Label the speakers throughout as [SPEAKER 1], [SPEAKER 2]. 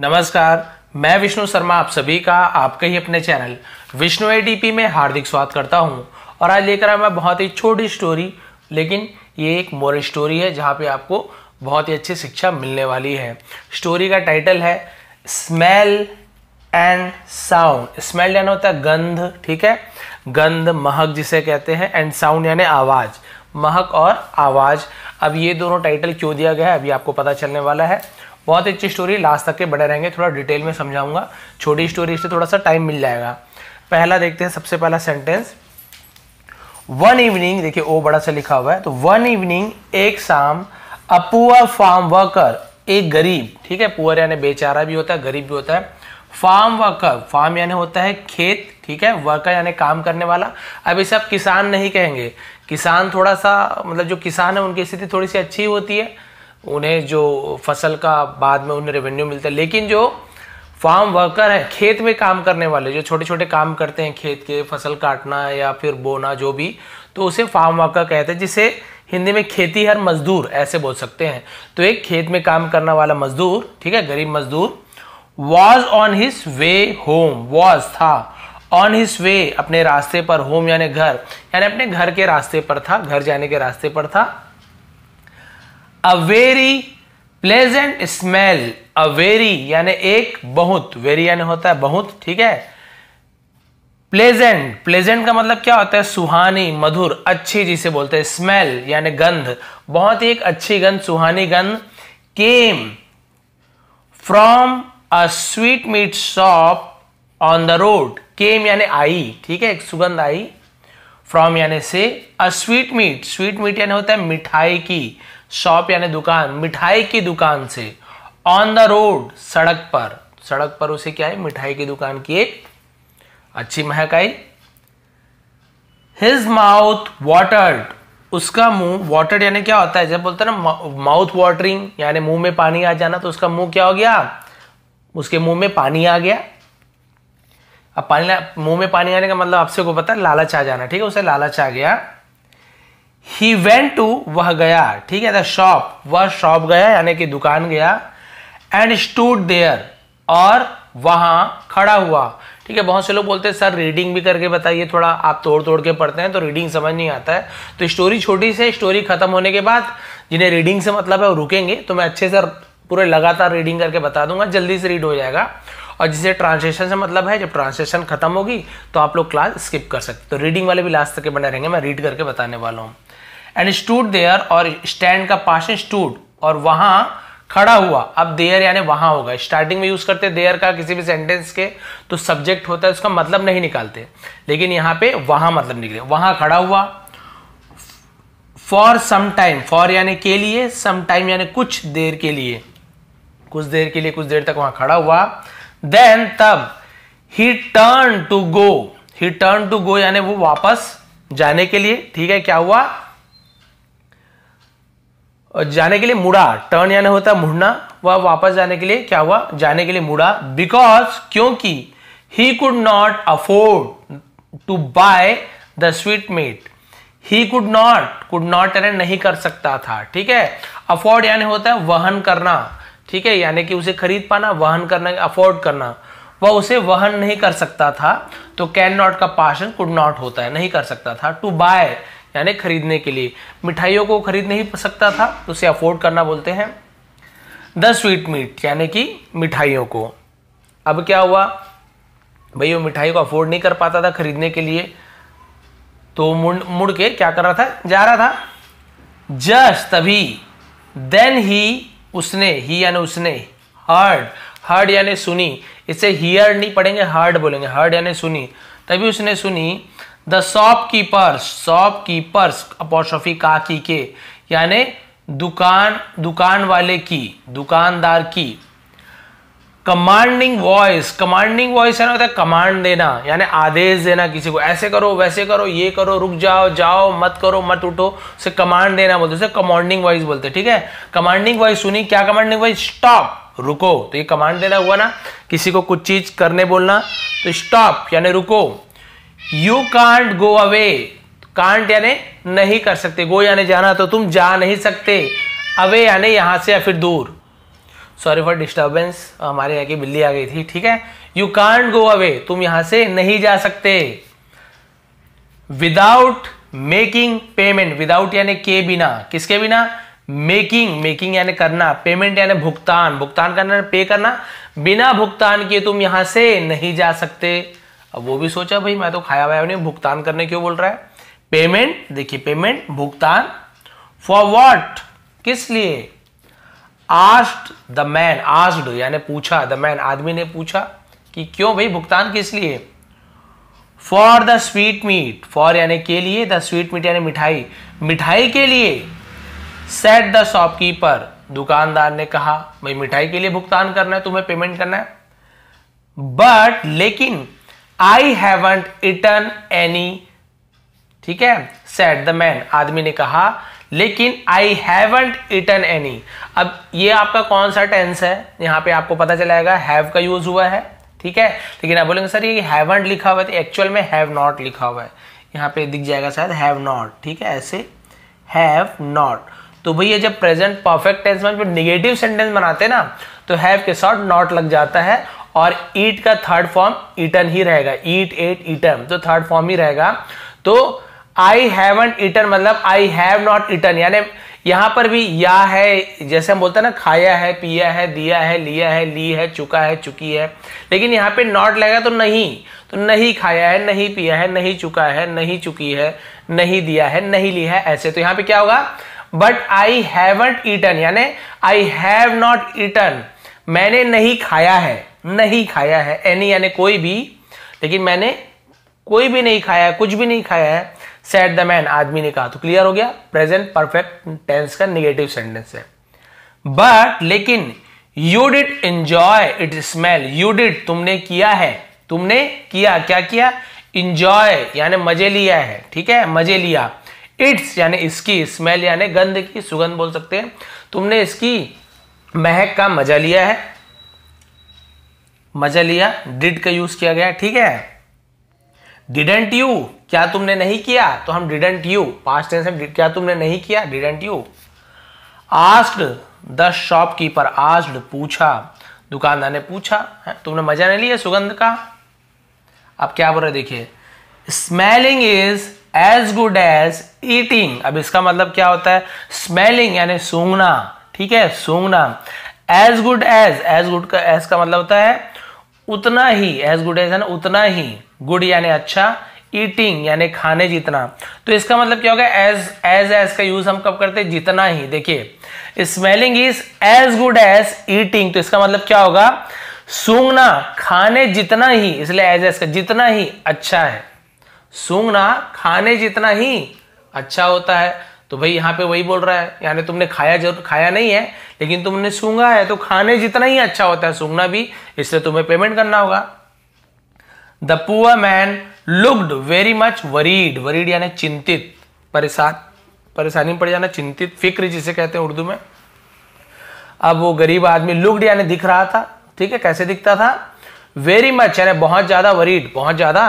[SPEAKER 1] नमस्कार मैं विष्णु शर्मा आप सभी का आपके ही अपने चैनल विष्णु एडीपी में हार्दिक स्वागत करता हूं और आज लेकर आया मैं बहुत ही छोटी स्टोरी लेकिन ये एक मोरल स्टोरी है जहां पे आपको बहुत ही अच्छी शिक्षा मिलने वाली है स्टोरी का टाइटल है स्मेल एंड साउंड स्मेल यानी होता है गंध ठीक है गंध महक जिसे कहते हैं एंड साउंड यानी आवाज़ महक और आवाज़ अब ये दोनों टाइटल क्यों दिया गया है अभी आपको पता चलने वाला है बहुत अच्छी स्टोरी लास्ट तक के बड़े रहेंगे थोड़ा डिटेल में समझाऊंगा छोटी स्टोरी से थोड़ा सा टाइम मिल जाएगा पहला देखते हैं सबसे पहला सेंटेंस वन इवनिंग देखिए ओ बड़ा सा लिखा हुआ है तो वन इवनिंग एक शाम अ पुअर फार्म वर्कर एक गरीब ठीक है पुअर यानी बेचारा भी होता है गरीब भी होता है फार्म वर्कर फार्म यानी होता है खेत ठीक है वर्कर यानी काम करने वाला अब इसे आप किसान नहीं कहेंगे किसान थोड़ा सा मतलब जो किसान है उनकी स्थिति थोड़ी सी अच्छी होती है उन्हें जो फसल का बाद में उन्हें रेवेन्यू मिलता है लेकिन जो फार्म वर्कर है खेत में काम करने वाले जो छोटे छोटे काम करते हैं खेत के फसल काटना या फिर बोना जो भी तो उसे फार्म वर्कर कहते हैं जिसे हिंदी में खेती हर मजदूर ऐसे बोल सकते हैं तो एक खेत में काम करने वाला मजदूर ठीक है गरीब मजदूर was on his way home was था ऑन हिस वे अपने रास्ते पर होम यानी घर यानी अपने घर के रास्ते पर था घर जाने के रास्ते पर था a very pleasant smell a very यानी एक बहुत वेरी यानी होता है बहुत ठीक है प्लेजेंट प्लेजेंट का मतलब क्या होता है सुहानी मधुर अच्छी जिसे बोलते हैं स्मेल यानी गंध बहुत ही एक अच्छी गंध सुहानी गंध came from a sweetmeat shop on the road came यानी आई ठीक है एक सुगंध आई फ्रॉम यानी से a sweetmeat sweetmeat यानी होता है मिठाई की शॉप यानी दुकान मिठाई की दुकान से ऑन द रोड सड़क पर सड़क पर उसे क्या है मिठाई की दुकान की एक अच्छी महक आई हिज माउथ वॉटर उसका मुंह वॉटर यानी क्या होता है जब बोलते हैं ना माउथ वॉटरिंग यानी मुंह में पानी आ जाना तो उसका मुंह क्या हो गया उसके मुंह में पानी आ गया अब पानी मुंह में पानी आने का मतलब आपसे को पता है लालच आ जाना ठीक है उसे लालच आ गया ही वेंट टू वह गया ठीक है द शॉप वह शॉप गया यानी कि दुकान गया एंड स्टूड देयर और वहां खड़ा हुआ ठीक है बहुत से लोग बोलते हैं सर रीडिंग भी करके बताइए थोड़ा आप तोड़ तोड़ के पढ़ते हैं तो रीडिंग समझ नहीं आता है तो स्टोरी छोटी से स्टोरी खत्म होने के बाद जिन्हें रीडिंग से मतलब है वो रुकेंगे तो मैं अच्छे से पूरे लगातार रीडिंग करके बता दूंगा जल्दी से रीड हो जाएगा और जिसे ट्रांसलेशन से मतलब है जब ट्रांसलेशन खत्म होगी तो आप लोग क्लास स्किप कर सकते तो रीडिंग वाले भी लास्ट तक के बने रहेंगे मैं रीड करके बताने वाला हूँ एंड स्टूड देयर और स्टैंड का पास स्टूड और वहां खड़ा हुआ अब देयर यानी वहां होगा स्टार्टिंग में यूज करते देयर का किसी भी सेंटेंस के तो सब्जेक्ट होता है उसका मतलब नहीं निकालते लेकिन यहां पे वहां मतलब निकले वहां खड़ा हुआ फॉर सम टाइम फॉर यानी के लिए सम टाइम यानी कुछ देर के लिए कुछ देर के लिए कुछ देर तक वहां खड़ा हुआ देन तब he turn to go he turn to go यानी वो वापस जाने के लिए ठीक है क्या हुआ जाने के लिए मुड़ा टर्न यानी होता है मुड़ना वह वापस जाने के लिए क्या हुआ जाने के लिए मुड़ा बिकॉज क्योंकि he could not afford to buy the sweetmeat he could not could not यानी नहीं कर सकता था ठीक है अफोर्ड यानी होता है वहन करना ठीक है यानी कि उसे खरीद पाना वहन करना अफोर्ड करना वह उसे वहन नहीं कर सकता था तो कैन नॉट का पाशन कुड नॉट होता है नहीं कर सकता था टू बाय यानी खरीदने के लिए मिठाइयों को खरीद नहीं सकता था तो उसे अफोर्ड करना बोलते हैं द स्वीट मीट यानी कि मिठाइयों को अब क्या हुआ भाई वो मिठाई को अफोर्ड नहीं कर पाता था खरीदने के लिए तो मुड़ मुड़ के क्या कर रहा था जा रहा था जस्ट तभी देन ही उसने ही यानी उसने हर्ड हर्ड यानी सुनी इसे हियर नहीं पढ़ेंगे हर्ड बोलेंगे हर्ड यानी सुनी तभी उसने सुनी the shopkeeper's shopkeeper's apostrophe का की के यानी दुकान दुकान वाले की दुकानदार की कमांडिंग वॉइस कमांडिंग वॉइस है ना होता है कमांड देना यानी आदेश देना किसी को ऐसे करो वैसे करो ये करो रुक जाओ जाओ मत करो मत उठो उसे कमांड देना बोलते उसे कमांडिंग वॉइस बोलते ठीक है कमांडिंग वॉइस सुनी क्या कमांडिंग वॉइस स्टॉप रुको तो ये कमांड देना हुआ ना किसी को कुछ चीज करने बोलना तो स्टॉप यानी रुको you can't go away can't यानी नहीं कर सकते गो यानी जाना तो तुम जा नहीं सकते अवे यानी यहां से या फिर दूर सॉरी फॉर डिस्टर्बेंस हमारे यहाँ की बिल्ली आ गई थी ठीक है यू कांट गो अवे तुम यहां से नहीं जा सकते विदाउट मेकिंग पेमेंट विदाउट यानी के बिना किसके बिना मेकिंग मेकिंग यानी करना पेमेंट यानी भुगतान भुगतान करना पे करना बिना भुगतान किए तुम यहां से नहीं जा सकते अब वो भी सोचा भाई मैं तो खाया वाया नहीं भुगतान करने क्यों बोल रहा है पेमेंट देखिए पेमेंट भुगतान फॉर वॉट किस लिए आस्ट द मैन आस्ड यानी पूछा द मैन आदमी ने पूछा कि क्यों भाई भुगतान किस लिए for the sweet meat for यानी के लिए द स्वीट मीट यानी मिठाई मिठाई के लिए सेट द शॉपकीपर दुकानदार ने कहा भाई मिठाई के लिए भुगतान करना है तुम्हें पेमेंट करना है बट लेकिन आई हैवंट इटन एनी ठीक है सेट द मैन आदमी ने कहा लेकिन आई हैवंट इटन एनी अब ये आपका कौन सा टेंस है यहां पे आपको पता चलाएगा हैव का यूज हुआ है ठीक है लेकिन आप बोलेंगे सर ये हैवंट लिखा हुआ है तो एक्चुअल में हैव नॉट लिखा हुआ है यहां पे दिख जाएगा शायद हैव नॉट ठीक है ऐसे हैव नॉट तो भैया जब प्रेजेंट परफेक्ट टेंस में जब निगेटिव सेंटेंस बनाते हैं ना तो हैव के साथ नॉट लग जाता है और ईट का थर्ड फॉर्म ईटन ही रहेगा ईट एट ईटन तो थर्ड फॉर्म ही रहेगा तो आई हैवन ईटन मतलब आई हैव नॉट ईटन यानी यहां पर भी या है जैसे हम बोलते हैं ना खाया है पिया है दिया है लिया है ली है चुका है चुकी है लेकिन यहाँ पे नॉट लगेगा तो नहीं तो नहीं खाया है नहीं पिया है नहीं चुका है नहीं चुकी है नहीं दिया है नहीं लिया है ऐसे तो यहाँ पे क्या होगा बट आई हैवंट ईटन यानी आई हैव नॉट ईटन मैंने नहीं खाया है नहीं खाया है एनी यानी कोई भी लेकिन मैंने कोई भी नहीं खाया है कुछ भी नहीं खाया है सेट द मैन आदमी ने कहा तो क्लियर हो गया प्रेजेंट परफेक्ट टेंस का निगेटिव सेंटेंस है बट लेकिन you did enjoy it smell you did तुमने किया है तुमने किया क्या किया इंजॉय यानी मजे लिया है ठीक है मजे लिया इट्स यानी इसकी स्मेल यानी गंध की सुगंध बोल सकते हैं तुमने इसकी महक का मजा लिया है मजा लिया डिड का यूज किया गया ठीक है डिडेंट यू क्या तुमने नहीं किया तो हम डिडेंट यू पास्ट टेंस है क्या तुमने नहीं किया didn't you asked the shopkeeper asked पूछा दुकानदार ने पूछा तुमने मजा नहीं लिया सुगंध का अब क्या बोल रहे देखिए smelling is as good as eating अब इसका मतलब क्या होता है स्मेलिंग यानी सूंघना ठीक है सूंघना as good as as good का एज का मतलब होता है उतना ही एज गुड एज है ना उतना ही गुड यानी अच्छा ईटिंग यानी खाने जितना तो इसका मतलब क्या होगा एज एज एज का यूज हम कब करते हैं जितना ही देखिए smelling is as good as eating तो इसका मतलब क्या होगा सूंघना खाने जितना ही इसलिए एज एज का जितना ही अच्छा है सूंघना खाने जितना ही अच्छा होता है तो भाई यहाँ पे वही बोल रहा है यानी तुमने खाया जरूर खाया नहीं है लेकिन तुमने सूंगा है तो खाने जितना ही अच्छा होता है सूंघना भी इसलिए तुम्हें पेमेंट करना होगा the poor man looked very much worried worried यानी चिंतित परेशान परेशानी पड़ जाना चिंतित फिक्र जिसे कहते हैं उर्दू में अब वो गरीब आदमी लुक्ड यानी दिख रहा था ठीक है कैसे दिखता था वेरी मच यानी बहुत ज्यादा वरीड बहुत ज्यादा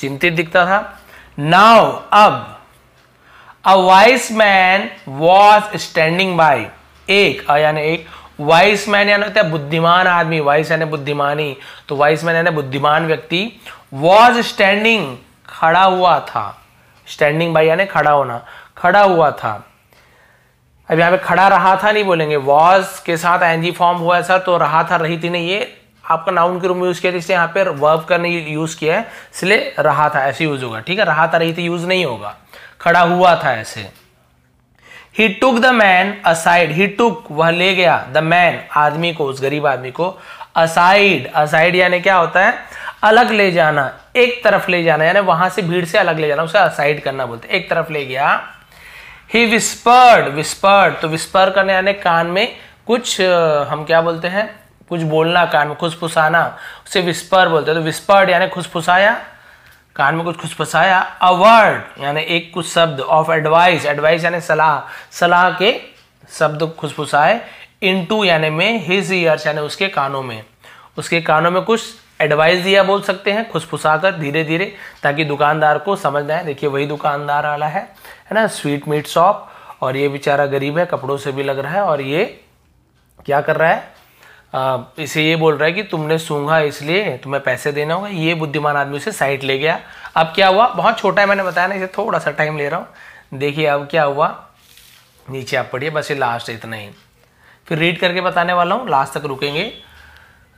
[SPEAKER 1] चिंतित दिखता था नाव अब a wise man was standing by एक यानी एक वाइस मैन यानी होता है बुद्धिमान आदमी वाइस यानी बुद्धिमानी तो वाइस मैन यानी बुद्धिमान व्यक्ति वॉज स्टैंडिंग खड़ा हुआ था स्टैंडिंग बाई यानी खड़ा होना खड़ा हुआ था अब यहां पे खड़ा रहा था नहीं बोलेंगे वॉज के साथ एनजी फॉर्म हुआ सर तो रहा था रही थी नहीं ये आपका नाउन के रूप में यूज किया जिससे यहां पर वर्ब करने यूज किया है इसलिए रहा था ऐसे यूज होगा ठीक है रहा था रही थी यूज नहीं होगा खड़ा हुआ था ऐसे he took the man aside he took वह ले गया द मैन आदमी को उस गरीब आदमी को असाइड असाइड यानी क्या होता है अलग ले जाना एक तरफ ले जाना यानी वहां से भीड़ से अलग ले जाना उसे असाइड करना बोलते एक तरफ ले गया ही विस्पर्ड विस्पर्ड तो विस्पर करने यानी कान में कुछ हम क्या बोलते हैं कुछ बोलना कान में फुसाना उसे विस्पर बोलते हैं तो विस्पर्ड यानी फुसाया कान में कुछ खुशफसाया अवर्ड यानी एक कुछ शब्द ऑफ एडवाइस एडवाइस यानी सलाह सलाह के शब्द खुशफुसाए टू यानी में हिज ईयर्स यानी उसके कानों में उसके कानों में कुछ एडवाइस दिया बोल सकते हैं खुशफुसा कर धीरे धीरे ताकि दुकानदार को समझना है देखिए वही दुकानदार वाला है है ना स्वीट मीट शॉप और ये बेचारा गरीब है कपड़ों से भी लग रहा है और ये क्या कर रहा है आ, इसे ये बोल रहा है कि तुमने सूंघा इसलिए तुम्हें पैसे देना होगा ये बुद्धिमान आदमी उसे साइड ले गया अब क्या हुआ बहुत छोटा है मैंने बताया ना इसे थोड़ा सा टाइम ले रहा हूँ देखिए अब क्या हुआ नीचे आप पढ़िए बस ये लास्ट इतना ही फिर रीड करके बताने वाला हूँ लास्ट तक रुकेंगे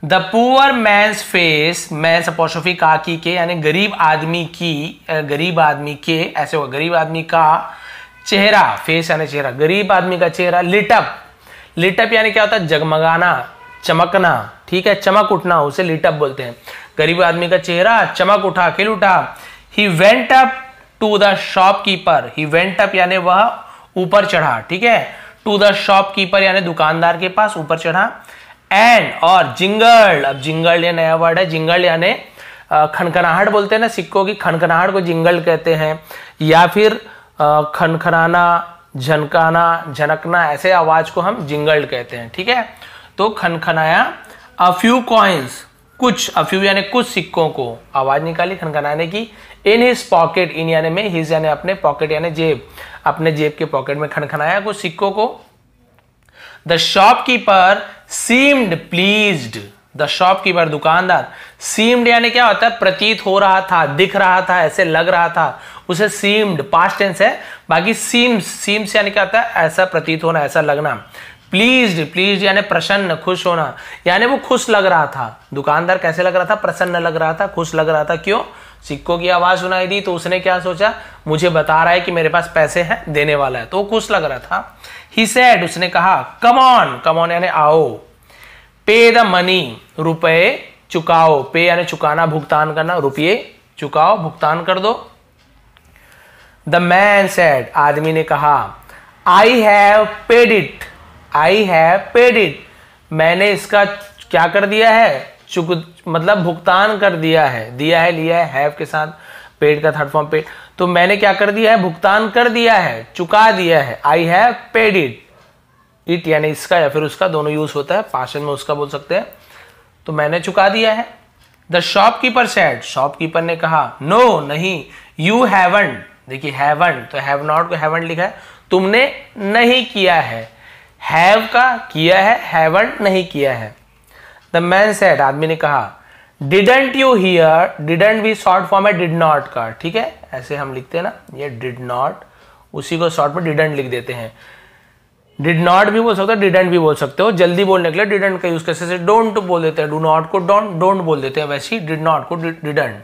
[SPEAKER 1] द पुअर मैंस फेस मैं अपोस्ट्रफी का की के यानी गरीब आदमी की गरीब आदमी के ऐसे होगा गरीब आदमी का चेहरा फेस यानी चेहरा गरीब आदमी का चेहरा लिटअप लिटअप यानी क्या होता है जगमगाना चमकना ठीक है चमक उठना उसे लिटअप बोलते हैं गरीब आदमी का चेहरा चमक उठा खिल उठा he went up to the shopkeeper he went up यानी वह ऊपर चढ़ा ठीक है टू द शॉपकीपर यानी दुकानदार के पास ऊपर चढ़ा एंड और जिंगल अब जिंगल ये नया वर्ड है जिंगल यानी खनखनाहट बोलते हैं ना सिक्कों की खनखनाहट को जिंगल कहते हैं या फिर खनखनाना झनकाना झनकना ऐसे आवाज को हम जिंगल कहते हैं ठीक है तो खनखनाया अ फ्यू कॉइन्स कुछ अ फ्यू यानी कुछ सिक्कों को आवाज निकाली खनखनाने की इन हिज पॉकेट इन यानी में हिज यानी अपने पॉकेट यानी जेब अपने जेब के पॉकेट में खनखनाया कुछ सिक्कों को the shopkeeper seemed pleased the shopkeeper दुकानदार सीम्ड यानी क्या होता है प्रतीत हो रहा था दिख रहा था ऐसे लग रहा था उसे सीम्ड पास्ट टेंस है बाकी सीम्स सीम्स यानी क्या होता है ऐसा प्रतीत होना ऐसा लगना प्लीज प्लीज यानी प्रसन्न खुश होना यानी वो खुश लग रहा था दुकानदार कैसे लग रहा था प्रसन्न लग रहा था खुश लग रहा था क्यों सिक्कों की आवाज सुनाई दी तो उसने क्या सोचा मुझे बता रहा है कि मेरे पास पैसे हैं देने वाला है तो खुश लग रहा था ही सेड उसने कहा कमॉन कमॉन यानी आओ पे द मनी रुपए चुकाओ पे यानी चुकाना भुगतान करना रुपये चुकाओ भुगतान कर दो द मैन सेड आदमी ने कहा I have paid it I have paid it मैंने इसका क्या कर दिया है चुक मतलब भुगतान कर दिया है दिया है लिया है हैव के साथ पेड का थर्ड फॉर्म पेड तो मैंने क्या कर दिया है भुगतान कर दिया है चुका दिया है I have paid it it यानी इसका या फिर उसका दोनों यूज होता है पाशन में उसका बोल सकते हैं तो मैंने चुका दिया है द शॉपकीपर सेड शॉपकीपर ने कहा नो no, नहीं यू हैवन देखिए हैवन तो हैव नॉट को हैवन लिखा है तुमने नहीं किया है हैव का किया है हैवंट नहीं किया है द मैन सेट आदमी ने कहा डिडेंट यू हियर डिडेंट भी शॉर्ट फॉर्म है डिड नॉट का ठीक है ऐसे हम लिखते हैं ना ये डिड नॉट उसी को शॉर्ट में डिडेंट लिख देते हैं डिड नॉट भी बोल सकते हो डिडेंट भी बोल सकते हो जल्दी बोलने के लिए डिडेंट का यूज कैसे डोंट बोल देते हैं डू नॉट को डोंट डोंट बोल देते हैं वैसे ही डिड नॉट को didn't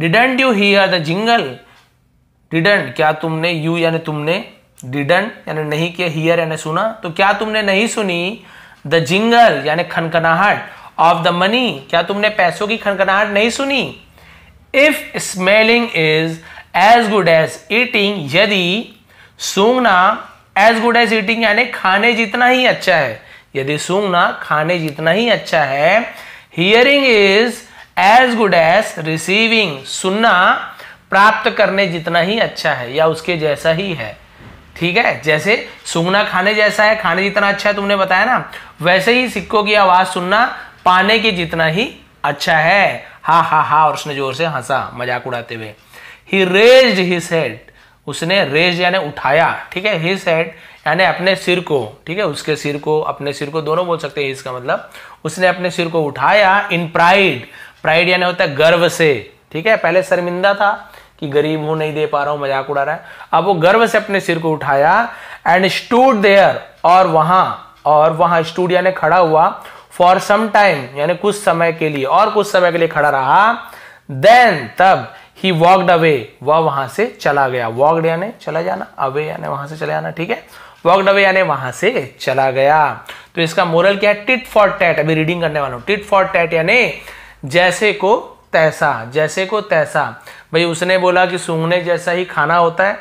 [SPEAKER 1] didn't you hear the jingle didn't क्या तुमने यू यानी तुमने डिडन यानी नहीं किया हियर यानी सुना तो क्या तुमने नहीं सुनी द जिंगल यानी खनखनाहट ऑफ द मनी क्या तुमने पैसों की खनखनाहट नहीं सुनी if smelling is as good as eating यदि सूंघना एज गुड एज ईटिंग यानी खाने जितना ही अच्छा है यदि सूंघना खाने जितना ही अच्छा है hearing is as good as receiving सुनना प्राप्त करने जितना ही अच्छा है या उसके जैसा ही है ठीक है जैसे सुगना खाने जैसा है खाने जितना अच्छा है तुमने बताया ना वैसे ही सिक्कों की आवाज़ सुनना पाने के जितना ही अच्छा है हा हा हा और उसने जोर से हंसा मजाक उड़ाते हुए ही रेज हिज हेड उसने रेज यानी उठाया ठीक है हिज हेड यानी अपने सिर को ठीक है उसके सिर को अपने सिर को दोनों बोल सकते हैं इसका मतलब उसने अपने सिर को उठाया इन प्राइड प्राइड यानी होता है गर्व से ठीक है पहले शर्मिंदा था कि गरीब हूं नहीं दे पा रहा हूं मजाक उड़ा रहा है अब वो गर्व से अपने सिर को उठाया एंड स्टूड देयर और वहां और वहां स्टूड यानी खड़ा हुआ फॉर सम टाइम यानी कुछ समय के लिए और कुछ समय के लिए खड़ा रहा देन तब ही वॉकड अवे वह वहां से चला गया वॉकड यानी चला जाना अवे यानी वहां से चला जाना ठीक है वॉकड अवे यानी वहां से चला गया तो इसका मोरल क्या है टिट फॉर टैट अभी रीडिंग करने वाला हूं टिट फॉर टैट यानी जैसे को तैसा जैसे को तैसा भाई उसने बोला कि सूंघने जैसा ही खाना होता है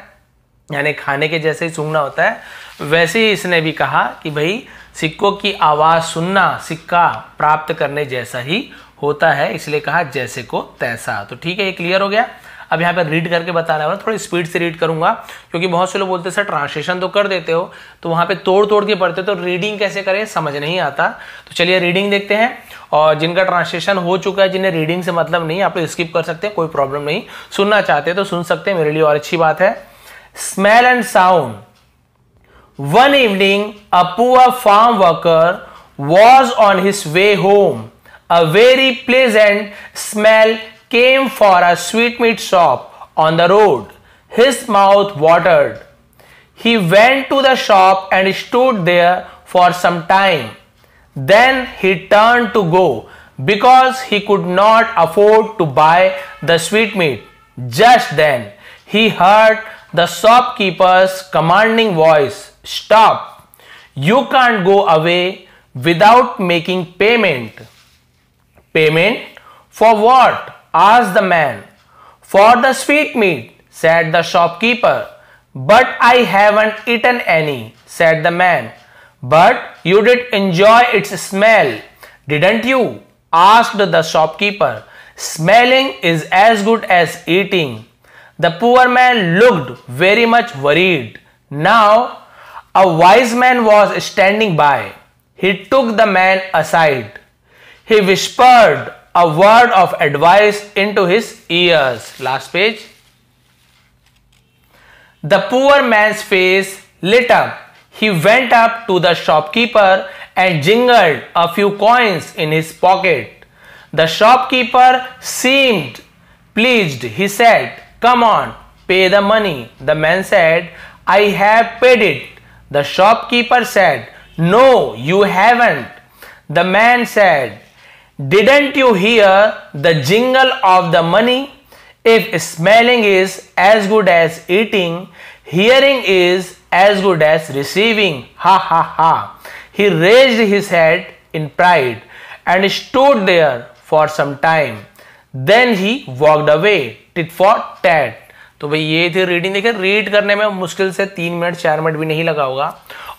[SPEAKER 1] यानी खाने के जैसे ही सूंघना होता है वैसे ही इसने भी कहा कि भाई सिक्कों की आवाज़ सुनना सिक्का प्राप्त करने जैसा ही होता है इसलिए कहा जैसे को तैसा तो ठीक है ये क्लियर हो गया अब यहाँ पर रीड करके बता रहा हूँ मतलब थोड़ी स्पीड से रीड करूंगा क्योंकि बहुत से लोग बोलते हैं सर ट्रांसलेशन तो कर देते हो तो वहाँ पे तोड़ तोड़ के पढ़ते हो तो रीडिंग कैसे करें समझ नहीं आता तो चलिए रीडिंग देखते हैं और जिनका ट्रांसलेशन हो चुका है जिन्हें रीडिंग से मतलब नहीं आप लोग स्किप कर सकते हैं कोई प्रॉब्लम नहीं सुनना चाहते तो सुन सकते हैं मेरे लिए और अच्छी बात है smell and sound one evening a poor farm worker was on his way home a very pleasant smell came for a sweetmeat shop on the road. His mouth watered. He went to the shop and stood there for some time. Then he turned to go because he could not afford to buy the sweetmeat. Just then he heard the shopkeeper's commanding voice Stop! You can't go away without making payment. Payment for what? asked the man. For the sweetmeat, said the shopkeeper. But I haven't eaten any, said the man. But you did enjoy its smell, didn't you? asked the shopkeeper. Smelling is as good as eating. The poor man looked very much worried. Now, a wise man was standing by. He took the man aside. He whispered a word of advice into his ears. Last page. The poor man's face lit up. He went up to the shopkeeper and jingled a few coins in his pocket. The shopkeeper seemed pleased. He said, Come on, pay the money. The man said, I have paid it. The shopkeeper said, No, you haven't. The man said, Didn't you hear the jingle of the money? If smelling is as good as eating, hearing is as good as receiving. Ha ha ha. He raised his head in pride and stood there for some time. Then he walked away. Tit for tat. तो भाई ये थी reading देखिए read करने में मुश्किल से तीन मिनट चार मिनट भी नहीं लगा होगा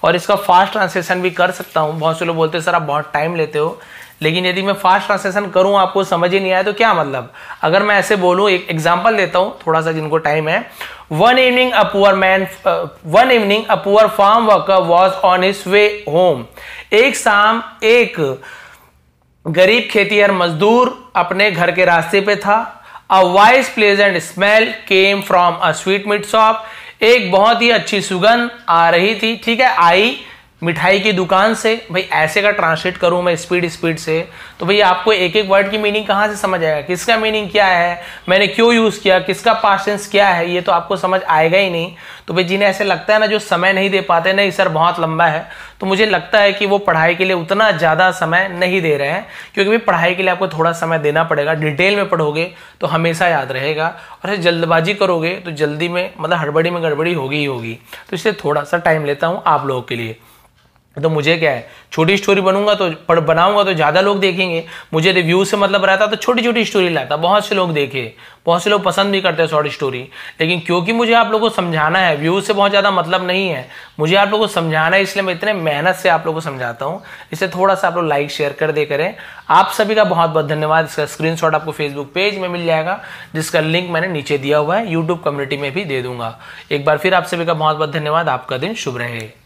[SPEAKER 1] और इसका फास्ट ट्रांसलेशन भी कर सकता हूँ बहुत से लोग बोलते हैं सर आप बहुत टाइम लेते हो लेकिन यदि मैं फास्ट ट्रांसलेशन करूं आपको समझ ही नहीं आया तो क्या मतलब अगर मैं ऐसे बोलूं एक एग्जांपल देता हूं थोड़ा सा जिनको टाइम है one evening a poor man one evening a poor farm worker was on his way home एक शाम एक गरीब खेतीहर मजदूर अपने घर के रास्ते पे था a wise pleasant smell came from a sweet meat shop एक बहुत ही अच्छी सुगंध आ रही थी ठीक है आई मिठाई की दुकान से भाई ऐसे का ट्रांसलेट करूँ मैं स्पीड स्पीड से तो भाई आपको एक एक वर्ड की मीनिंग कहाँ से समझ आएगा किसका मीनिंग क्या है मैंने क्यों यूज़ किया किसका पासेंस क्या है ये तो आपको समझ आएगा ही नहीं तो भाई जिन्हें ऐसे लगता है ना जो समय नहीं दे पाते नहीं सर बहुत लंबा है तो मुझे लगता है कि वो पढ़ाई के लिए उतना ज़्यादा समय नहीं दे रहे हैं क्योंकि भाई पढ़ाई के लिए आपको थोड़ा समय देना पड़ेगा डिटेल में पढ़ोगे तो हमेशा याद रहेगा और जल्दबाजी करोगे तो जल्दी में मतलब हड़बड़ी में गड़बड़ी होगी ही होगी तो इसलिए थोड़ा सा टाइम लेता हूँ आप लोगों के लिए तो मुझे क्या है छोटी स्टोरी बनूंगा तो पढ़ बनाऊंगा तो ज़्यादा लोग देखेंगे मुझे रिव्यू से मतलब रहता तो छोटी छोटी स्टोरी लाता बहुत से लोग देखे बहुत से लोग पसंद भी करते हैं शॉर्ट स्टोरी लेकिन क्योंकि मुझे आप लोगों को समझाना है व्यू से बहुत ज़्यादा मतलब नहीं है मुझे आप लोगों को समझाना है इसलिए मैं इतने मेहनत से आप लोगों को समझाता हूँ इसे थोड़ा सा आप लोग लाइक शेयर कर दे करें आप सभी का बहुत बहुत धन्यवाद इसका स्क्रीन आपको फेसबुक पेज में मिल जाएगा जिसका लिंक मैंने नीचे दिया हुआ है यूट्यूब कम्युनिटी में भी दे दूंगा एक बार फिर आप सभी का बहुत बहुत धन्यवाद आपका दिन शुभ रहे